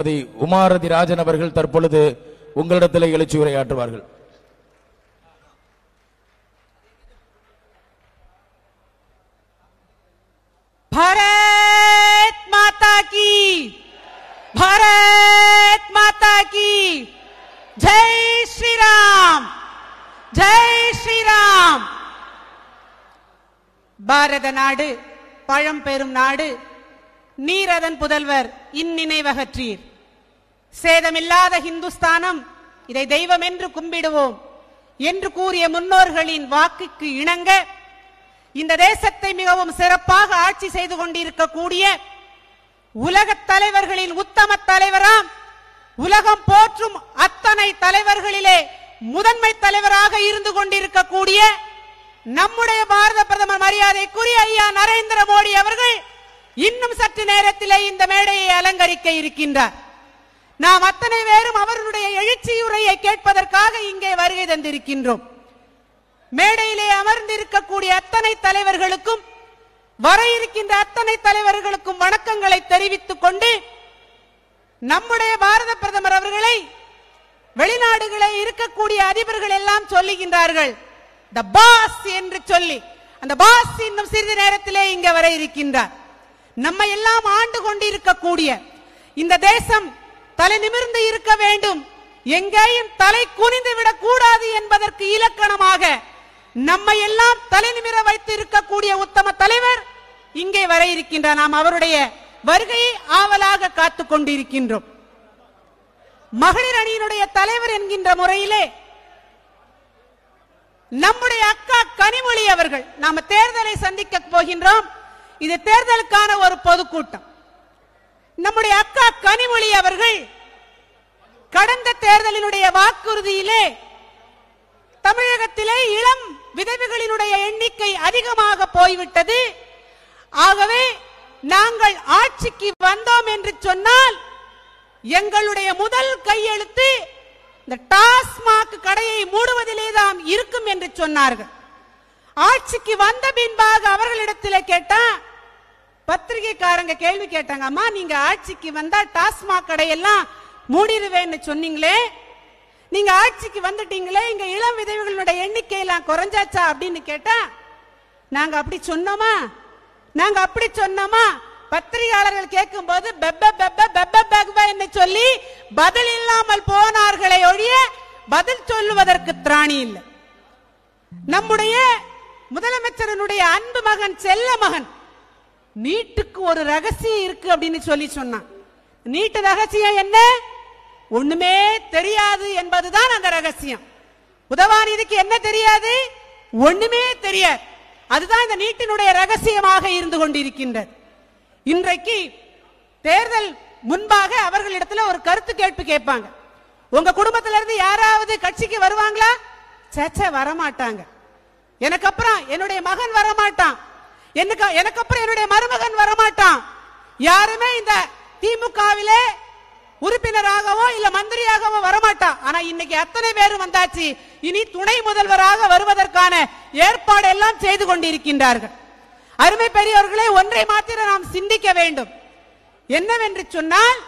திருமதி உமாரதி ராஜன் அவர்கள் தற்பொழுது உங்களிடத்தில் எழுச்சி உரையாற்றுவார்கள் பாரத் மாதா கி பாரத் மாதா கி ஜெய் ஸ்ரீராம் ஜெய் ஸ்ரீராம் பாரத நாடு பழம்பெரும் நாடு நீர் அதன் புதல்வர் இந்நினைவகற்றீர் சேதமில்லாத இந்துஸ்தானம் இதை தெய்வம் என்று கும்பிடுவோம் என்று கூறிய முன்னோர்களின் வாக்குக்கு இணங்க இந்த தேசத்தை மிகவும் சிறப்பாக ஆட்சி செய்து கொண்டிருக்கக்கூடிய உலக தலைவர்களின் உத்தம தலைவராம் உலகம் போற்றும் அத்தனை தலைவர்களிலே முதன்மை தலைவராக இருந்து கொண்டிருக்கக்கூடிய நம்முடைய பாரத பிரதமர் மரியாதைக்குரிய ஐயா நரேந்திர மோடி அவர்கள் இன்னும் சற்று நேரத்திலே இந்த மேடையை அலங்கரிக்க இருக்கின்றார் நாம் அத்தனை பேரும் அவர்களுடைய எழுச்சியுரையை கேட்பதற்காக இங்கே வருகை தந்திருக்கின்றோம் மேடையிலே அமர்ந்திருக்கக்கூடிய அத்தனை தலைவர்களுக்கும் வர இருக்கின்ற அத்தனை தலைவர்களுக்கும் வணக்கங்களை தெரிவித்துக் கொண்டு நம்முடைய பாரத பிரதமர் அவர்களை வெளிநாடுகளில் இருக்கக்கூடிய அதிபர்கள் எல்லாம் சொல்லுகின்றார்கள் த பாஸ் என்று சொல்லி அந்த பாஸ் இன்னும் சிறிது நேரத்திலே இங்கே வர இருக்கின்றார் நம்ம எல்லாம் ஆண்டு கொண்டிருக்கக்கூடிய இந்த தேசம் தலை நிமிர்ந்து இருக்க வேண்டும் எங்கேயும் தலை குனிந்து விடக்கூடாது என்பதற்கு இலக்கணமாக நம்ம எல்லாம் தலை நிமிர வைத்து இருக்கக்கூடிய உத்தம தலைவர் இங்கே வர இருக்கின்றார் நாம் அவருடைய வருகையை ஆவலாக காத்துக் கொண்டிருக்கின்றோம் மகளிர் அணியினுடைய தலைவர் என்கின்ற முறையிலே நம்முடைய அக்கா கனிமொழி அவர்கள் நாம தேர்தலை சந்திக்க போகின்றோம் இது தேர்தலுக்கான ஒரு பொதுக்கூட்டம் நம்முடைய அக்கா கனிமொழி அவர்கள் கடந்த தேர்தலினுடைய வாக்குறுதியிலே தமிழகத்திலே இளம் விதவிகளினுடைய எண்ணிக்கை அதிகமாக போய்விட்டது ஆகவே நாங்கள் ஆட்சிக்கு வந்தோம் என்று சொன்னால் எங்களுடைய முதல் கையெழுத்து இந்த டாஸ்மாக் கடையை மூடுவதிலே தான் இருக்கும் என்று சொன்னார்கள் ஆட்சிக்கு வந்த பின்பாக அவர்களிடத்தில் கேட்டான் பத்திரிகைக்காரங்க கேள்வி கேட்டாங்க அம்மா நீங்க ஆட்சிக்கு வந்தா டாஸ்மாக் கடையெல்லாம் மூடிடுவேன்னு சொன்னீங்களே நீங்க ஆட்சிக்கு வந்துட்டீங்களே இங்க இளம் விதவைகளோட எண்ணிக்கை எல்லாம் குறைஞ்சாச்சா அப்படின்னு கேட்டா நாங்க அப்படி சொன்னோமா நாங்க அப்படி சொன்னோமா பத்திரிகையாளர்கள் கேட்கும் போது பெப்ப பெப்ப பெப்ப பெப்ப என்று சொல்லி பதில் இல்லாமல் போனார்களை ஒழிய பதில் சொல்லுவதற்கு திராணி இல்லை நம்முடைய முதலமைச்சரனுடைய அன்பு மகன் செல்ல மகன் நீட்டுக்கு ஒரு ரகசியம் இருக்கு அப்படின்னு சொல்லி சொன்னான் நீட்டு ரகசியம் என்ன ஒண்ணுமே தெரியாது என்பதுதான் அந்த ரகசியம் உதவாநிதிக்கு என்ன தெரியாது ஒண்ணுமே தெரியாது அதுதான் இந்த நீட்டினுடைய ரகசியமாக இருந்து கொண்டிருக்கின்றது இன்றைக்கு தேர்தல் முன்பாக அவர்களிடத்துல ஒரு கருத்து கேட்பு கேட்பாங்க உங்க குடும்பத்தில இருந்து யாராவது கட்சிக்கு வருவாங்களா சேச்ச வரமாட்டாங்க எனக்கு அப்புறம் என்னுடைய மகன் வரமாட்டான் எனக்கு எனக்கு அப்புறம் என்னுடைய மருமகன் வரமாட்டான் யாருமே இந்த திமுகவிலே உறுப்பினராகவோ இல்ல மந்திரியாகவோ வரமாட்டான் ஆனா இன்னைக்கு அத்தனை பேரும் வந்தாச்சு இனி துணை முதல்வராக வருவதற்கான ஏற்பாடு எல்லாம் செய்து கொண்டிருக்கின்றார்கள் அருமை பெரியவர்களே ஒன்றை மாத்திர நாம் சிந்திக்க வேண்டும் என்னவென்று சொன்னால்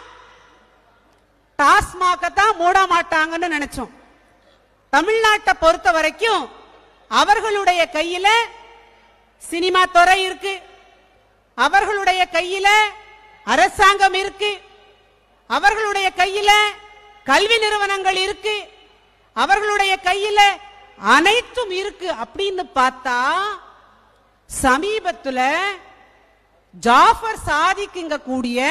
டாஸ்மாக தான் மூட மாட்டாங்கன்னு நினைச்சோம் தமிழ்நாட்டை பொறுத்த வரைக்கும் அவர்களுடைய கையில சினிமா துறை இருக்கு அவர்களுடைய கையில அரசாங்கம் இருக்கு அவர்களுடைய கையில கல்வி நிறுவனங்கள் இருக்கு அவர்களுடைய கையில அனைத்தும் இருக்கு அப்படின்னு பார்த்தா சமீபத்துல ஜாஃபர் சாதிக்குங்க கூடிய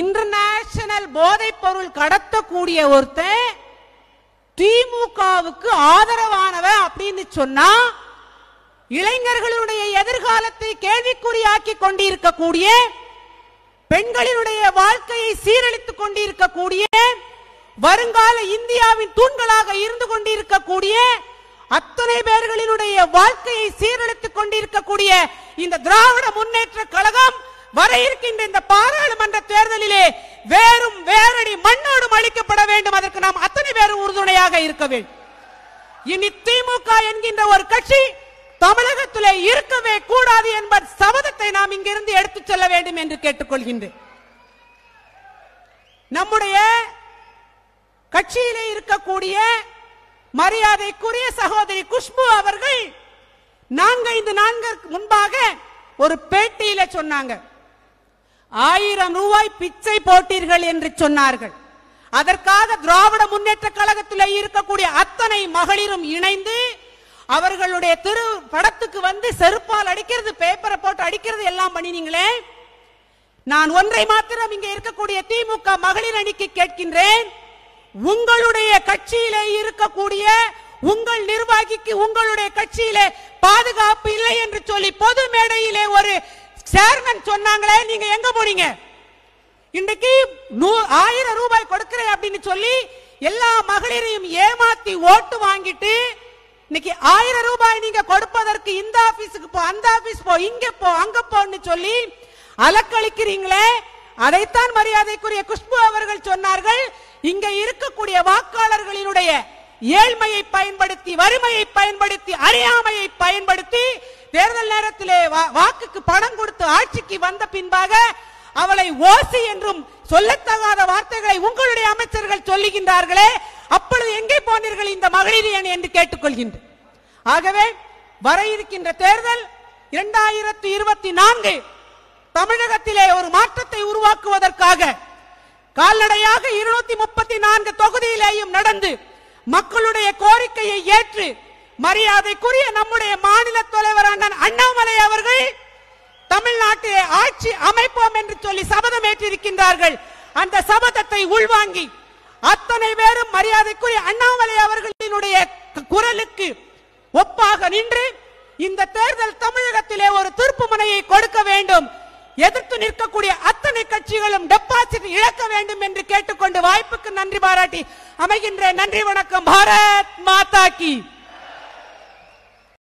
இன்டர்நேஷனல் போதைப் பொருள் கடத்தக்கூடிய ஒருத்தர் திமுகவுக்கு ஆதரவானவன் அப்படின்னு சொன்னா இளைஞர்களுடைய எதிர்காலத்தை கேள்விக்குறியாக்கி கொண்டிருக்கக்கூடிய பெண்களினுடைய வாழ்க்கையை சீரழித்துக் கொண்டிருக்கக்கூடிய வருங்கால இந்தியாவின் தூண்களாக இருந்து கொண்டிருக்கக்கூடிய அத்தனை பேர்களினுடைய வாழ்க்கையை சீரழித்துக் கொண்டிருக்கக்கூடிய இந்த திராவிட முன்னேற்ற கழகம் வர இருக்கின்ற இந்த பாராளுமன்ற தேர்தலிலே வேறும் வேரடி மண்ணோடும் அளிக்கப்பட வேண்டும் அதற்கு நாம் அத்தனை பேரும் உறுதுணையாக இருக்க வேண்டும் இனி திமுக என்கின்ற ஒரு கட்சி தமிழகத்திலே இருக்கவே கூடாது என்பது சபதத்தை நாம் இங்கிருந்து எடுத்துச் செல்ல வேண்டும் என்று கேட்டுக்கொள்கின்றேன் நம்முடைய கட்சியிலே இருக்கக்கூடிய மரியாதைக்குரிய சகோதரி குஷ்பு அவர்கள் நான்கைந்து நான்கு முன்பாக ஒரு பேட்டியில சொன்னாங்க ஆயிரம் ரூபாய் பிச்சை போட்டீர்கள் என்று சொன்னார்கள் அதற்காக திராவிட முன்னேற்ற கழகத்தில் இருக்கக்கூடிய அத்தனை மகளிரும் இணைந்து அவர்களுடைய திரு படத்துக்கு வந்து செருப்பால் அடிக்கிறது பேப்பரை போட்டு அடிக்கிறது எல்லாம் பண்ணினீங்களே நான் ஒன்றை மாத்திரம் இங்க இருக்கக்கூடிய திமுக மகளிர் அணிக்கு கேட்கின்றேன் உங்களுடைய கட்சியிலே இருக்கக்கூடிய உங்கள் நிர்வாகிக்கு உங்களுடைய கட்சியிலே பாதுகாப்பு இல்லை என்று சொல்லி பொது மேடையிலே ஒரு சேர்மன் சொன்னாங்களே நீங்க எங்க போனீங்க இன்றைக்கு ஆயிரம் ரூபாய் கொடுக்கிறேன் அப்படின்னு சொல்லி எல்லா மகளிரையும் ஏமாத்தி ஓட்டு வாங்கிட்டு இன்னைக்கு ஆயிரம் ரூபாய் நீங்க கொடுப்பதற்கு இந்த ஆபீஸுக்கு போ அந்த ஆபீஸ் போ இங்க போ அங்க போன்னு சொல்லி அலக்கழிக்கிறீங்களே அதைத்தான் மரியாதைக்குரிய குஷ்பு அவர்கள் சொன்னார்கள் இங்க இருக்கக்கூடிய வாக்காளர்களினுடைய ஏழ்மையை பயன்படுத்தி வறுமையை பயன்படுத்தி அறியாமையை பயன்படுத்தி தேர்தல் நேரத்திலே வாக்குக்கு பணம் கொடுத்து ஆட்சிக்கு வந்த பின்பாக அவளை ஓசி என்றும் சொல்லத்தகாத வார்த்தைகளை உங்களுடைய அமைச்சர்கள் சொல்லுகின்றார்களே அப்பொழுது எங்கே போனீர்கள் இந்த மகளிர் அணி என்று கேட்டுக்கொள்கின்றேன் ஆகவே வர இருக்கின்ற தேர்தல் இரண்டாயிரத்தி இருபத்தி நான்கு தமிழகத்திலே ஒரு மாற்றத்தை உருவாக்குவதற்காக கால்நடையாக இருநூத்தி முப்பத்தி நான்கு தொகுதியிலேயும் நடந்து மக்களுடைய கோரிக்கையை ஏற்று மரியாதைக்குரிய நம்முடைய மாநில தலைவர் அண்ணன் அண்ணாமலை அவர்கள் தமிழ்நாட்டிலே ஆட்சி அமைப்போம் என்று சொல்லி சபதம் ஏற்றிருக்கின்றார்கள் அந்த சபதத்தை உள்வாங்கி அத்தனை பேரும் மரியாதைக்குரிய அண்ணாமலை அவர்களினுடைய குரலுக்கு ஒப்பாக நின்று இந்த தேர்தல் தமிழகத்திலே ஒரு திருப்பு முனையை கொடுக்க வேண்டும் எதிர்த்து நிற்கக்கூடிய அத்தனை கட்சிகளும் டெபாசிட் இழக்க வேண்டும் என்று கேட்டுக்கொண்டு வாய்ப்புக்கு நன்றி பாராட்டி அமைகின்ற நன்றி வணக்கம் பாரத் மாதா கி